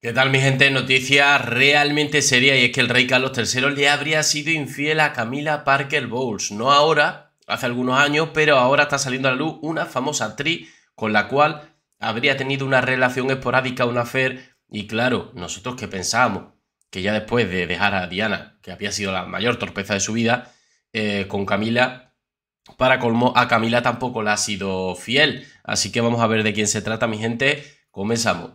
¿Qué tal mi gente? Noticia realmente seria y es que el rey Carlos III le habría sido infiel a Camila Parker Bowles. No ahora, hace algunos años, pero ahora está saliendo a la luz una famosa actriz con la cual habría tenido una relación esporádica, una afer Y claro, nosotros que pensábamos que ya después de dejar a Diana, que había sido la mayor torpeza de su vida, eh, con Camila, para colmo, a Camila tampoco la ha sido fiel. Así que vamos a ver de quién se trata mi gente. Comenzamos.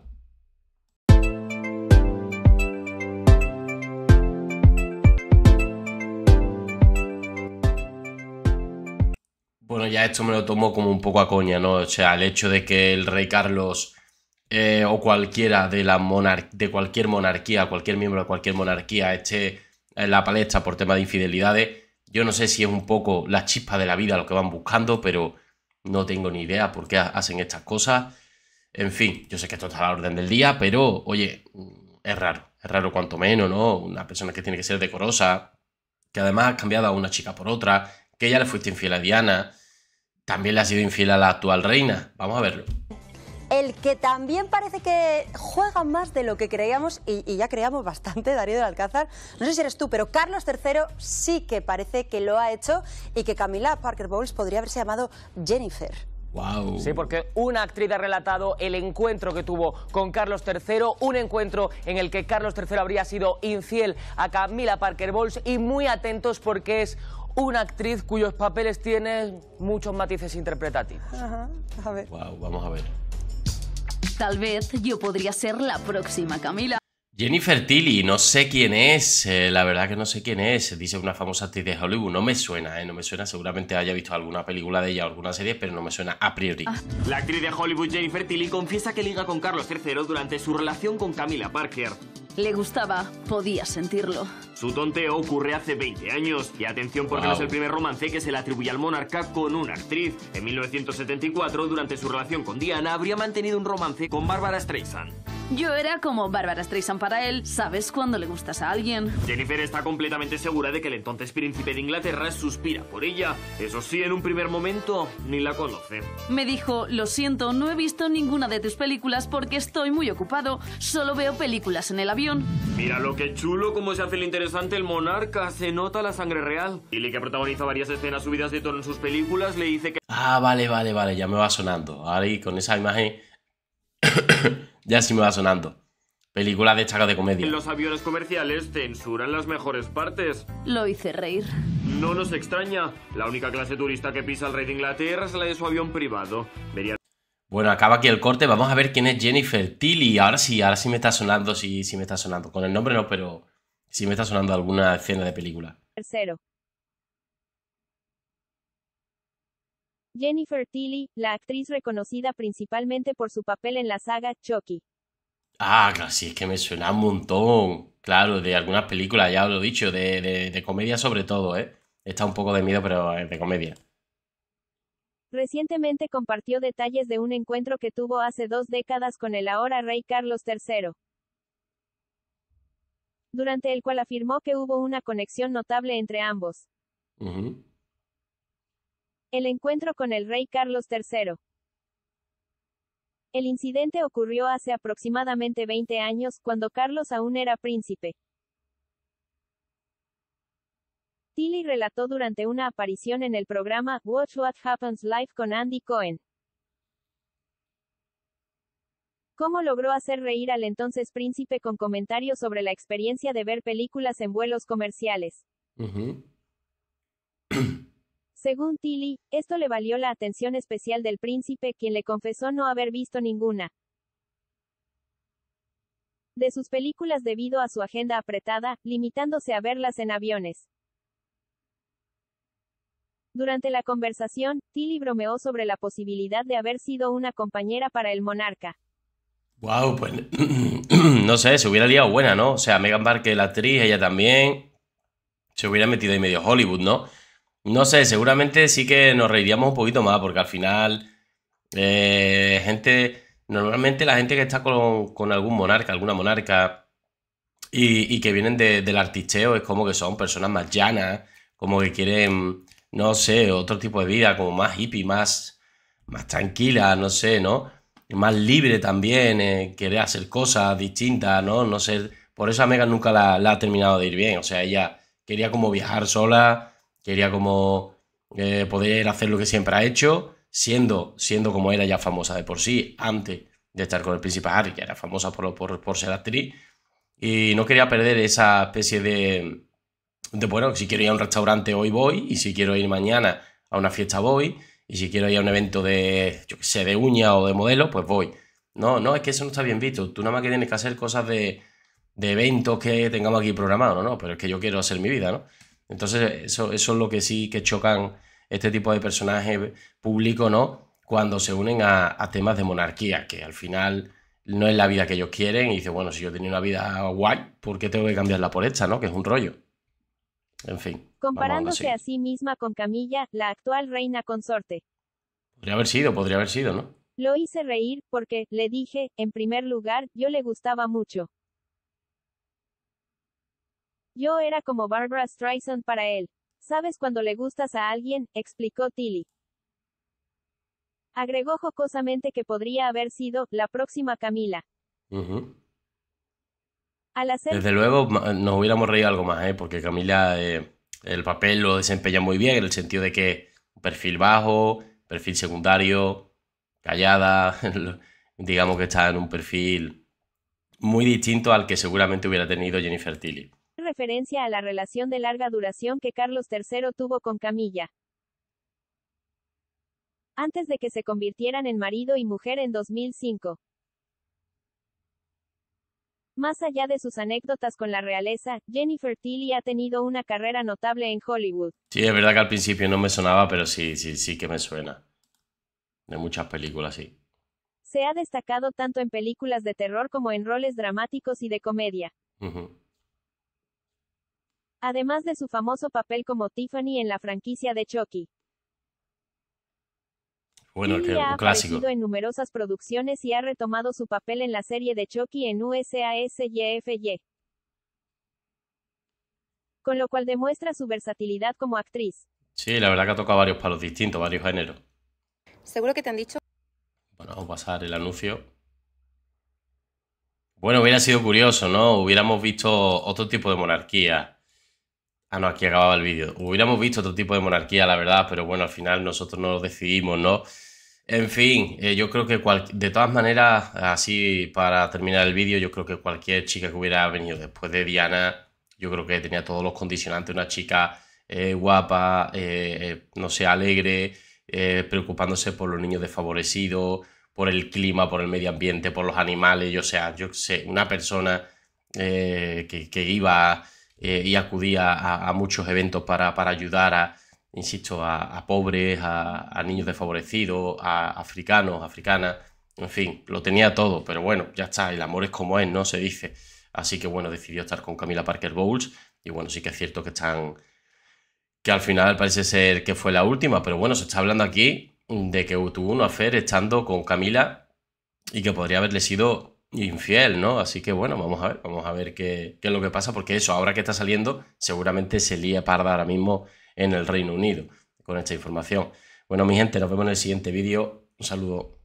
ya esto me lo tomo como un poco a coña, ¿no? O sea, el hecho de que el rey Carlos eh, o cualquiera de, la de cualquier monarquía, cualquier miembro de cualquier monarquía esté en la palestra por tema de infidelidades, yo no sé si es un poco la chispa de la vida lo que van buscando, pero no tengo ni idea por qué hacen estas cosas. En fin, yo sé que esto está a la orden del día, pero oye, es raro, es raro cuanto menos, ¿no? Una persona que tiene que ser decorosa, que además ha cambiado a una chica por otra, que ya le fuiste infiel a Diana, también le ha sido infiel a la actual reina. Vamos a verlo. El que también parece que juega más de lo que creíamos, y, ya creíamos bastante, Darío del Alcázar, no sé si eres tú, pero Carlos III sí que parece que lo ha hecho y que Camila Parker Bowles podría haberse llamado Jennifer. Wow. Sí, porque una actriz ha relatado el encuentro que tuvo con Carlos III, un encuentro en el que Carlos III habría sido infiel a Camila Parker Bowles y muy atentos porque es una actriz cuyos papeles tienen muchos matices interpretativos. Ajá, a ver. Wow, vamos a ver. Tal vez yo podría ser la próxima Camila. Jennifer Tilly, no sé quién es, eh, la verdad que no sé quién es, dice una famosa actriz de Hollywood, no me suena, eh, no me suena, seguramente haya visto alguna película de ella o alguna serie, pero no me suena a priori. Ah. La actriz de Hollywood Jennifer Tilly confiesa que liga con Carlos III durante su relación con Camila Parker. Le gustaba, podía sentirlo. Su tonteo ocurre hace 20 años. Y atención porque no es el primer romance que se le atribuye al monarca con una actriz. En 1974, durante su relación con Diana, habría mantenido un romance con Bárbara Streisand. Yo era como Bárbara Streisand para él. Sabes cuando le gustas a alguien. Jennifer está completamente segura de que el entonces príncipe de Inglaterra suspira por ella. Eso sí, en un primer momento ni la conoce. Me dijo, lo siento, no he visto ninguna de tus películas porque estoy muy ocupado. Solo veo películas en el avión Mira lo que chulo, como se hace el interesante el monarca. Se nota la sangre real. Y le que protagoniza varias escenas subidas de tono en sus películas, le dice que... Ah, vale, vale, vale, ya me va sonando. Ahí, con esa imagen... ya sí me va sonando. Película de chaga de comedia. En Los aviones comerciales censuran las mejores partes. Lo hice reír. No nos extraña. La única clase turista que pisa el rey de Inglaterra es la de su avión privado. Vería bueno, acaba aquí el corte. Vamos a ver quién es Jennifer Tilly. Ahora sí, ahora sí me está sonando, sí, sí me está sonando. Con el nombre no, pero sí me está sonando alguna escena de película. Tercero. Jennifer Tilly, la actriz reconocida principalmente por su papel en la saga Chucky. Ah, claro, sí, es que me suena un montón. Claro, de algunas películas, ya os lo he dicho, de, de comedia sobre todo, ¿eh? Está un poco de miedo, pero de comedia. Recientemente compartió detalles de un encuentro que tuvo hace dos décadas con el ahora rey Carlos III durante el cual afirmó que hubo una conexión notable entre ambos. El encuentro con el rey Carlos III. El incidente ocurrió hace aproximadamente 20 años, cuando Carlos aún era príncipe. Tilly relató durante una aparición en el programa Watch What Happens Live con Andy Cohen. ¿Cómo logró hacer reír al entonces príncipe con comentarios sobre la experiencia de ver películas en vuelos comerciales? Según Tilly, esto le valió la atención especial del príncipe, quien le confesó no haber visto ninguna de sus películas debido a su agenda apretada, limitándose a verlas en aviones. Durante la conversación, Tilly bromeó sobre la posibilidad de haber sido una compañera para el monarca. Wow, pues no sé, se hubiera liado buena, ¿no? O sea, Megan Barke, la actriz, ella también se hubiera metido ahí medio Hollywood, ¿no? No sé, seguramente sí que nos reiríamos un poquito más, porque al final, eh, gente, normalmente la gente que está con, algún monarca, alguna monarca, y, que vienen del artisteo, es como que son personas más llanas, como que quieren no sé, otro tipo de vida, como más hippie, más, más tranquila, no sé, ¿no? Más libre también, eh, quería hacer cosas distintas, ¿no? No sé, por eso a Megan nunca la, ha terminado de ir bien, o sea, ella quería como viajar sola, quería como eh, poder hacer lo que siempre ha hecho, siendo, siendo como era ya famosa de por sí, antes de estar con el príncipe Harry, que era famosa por, por ser actriz, y no quería perder esa especie de entonces, bueno, si quiero ir a un restaurante hoy voy, y si quiero ir mañana a una fiesta voy, y si quiero ir a un evento de, yo qué sé, de uña o de modelo, pues voy. No, no, es que eso no está bien visto. Tú nada más que tienes que hacer cosas de, de eventos que tengamos aquí programados, ¿no? Pero es que yo quiero hacer mi vida, ¿no? Entonces, eso, es lo que sí que chocan este tipo de personajes públicos, ¿no? Cuando se unen a, a, temas de monarquía, que al final no es la vida que ellos quieren y dice, bueno, si yo tenía una vida guay, ¿por qué tengo que cambiarla por esta, ¿no? Que es un rollo. En fin. Comparándose a sí misma con Camilla, la actual reina consorte. Podría haber sido, podría haber sido, ¿no? Lo hice reír porque, le dije, en primer lugar, yo le gustaba mucho. Yo era como Barbara Streisand para él. Sabes cuando le gustas a alguien, explicó Tilly. Agregó jocosamente que podría haber sido la próxima Camila. Desde luego nos hubiéramos reído algo más, ¿eh? porque Camila eh, el papel lo desempeña muy bien, en el sentido de que perfil bajo, perfil secundario, callada, digamos que está en un perfil muy distinto al que seguramente hubiera tenido Jennifer Tilly. Referencia a la relación de larga duración que Carlos III tuvo con Camilla. Antes de que se convirtieran en marido y mujer en 2005. Más allá de sus anécdotas con la realeza, Jennifer Tilly ha tenido una carrera notable en Hollywood. Sí, es verdad que al principio no me sonaba, pero sí, sí, sí que me suena. De muchas películas, sí. Se ha destacado tanto en películas de terror como en roles dramáticos y de comedia. Además de su famoso papel como Tiffany en la franquicia de Chucky. Bueno, ha clásico. en numerosas producciones y ha retomado su papel en la serie de Chucky en Y, Con lo cual demuestra su versatilidad como actriz. Sí, la verdad que ha tocado varios palos distintos, varios géneros. Seguro que te han dicho. Bueno, vamos a pasar el anuncio. Bueno, hubiera sido curioso, ¿no? Hubiéramos visto otro tipo de monarquía. Ah, no, aquí acababa el vídeo. Hubiéramos visto otro tipo de monarquía, la verdad, pero bueno, al final nosotros no lo decidimos, ¿no? En fin, eh, yo creo que de todas maneras, así para terminar el vídeo, yo creo que cualquier chica que hubiera venido después de Diana, yo creo que tenía todos los condicionantes, una chica eh, guapa, eh, no sé, alegre, preocupándose por los niños desfavorecidos, por el clima, por el medio ambiente, por los animales, yo sea, yo sé, una persona que, iba... Eh, y acudía a, muchos eventos para, ayudar a, insisto, a, pobres, a, niños desfavorecidos, a africanos, africanas, en fin, lo tenía todo, pero bueno, ya está, el amor es como es, ¿no? Se dice. Así que bueno, decidió estar con Camila Parker Bowles y bueno, sí que es cierto que están, que al final parece ser que fue la última, pero bueno, se está hablando aquí de que tuvo una afer estando con Camila y que podría haberle sido infiel, ¿no? Así que bueno, vamos a ver, vamos a ver qué, es lo que pasa, porque eso, ahora que está saliendo, seguramente se lía parda ahora mismo en el Reino Unido con esta información. Bueno, mi gente, nos vemos en el siguiente vídeo. Un saludo.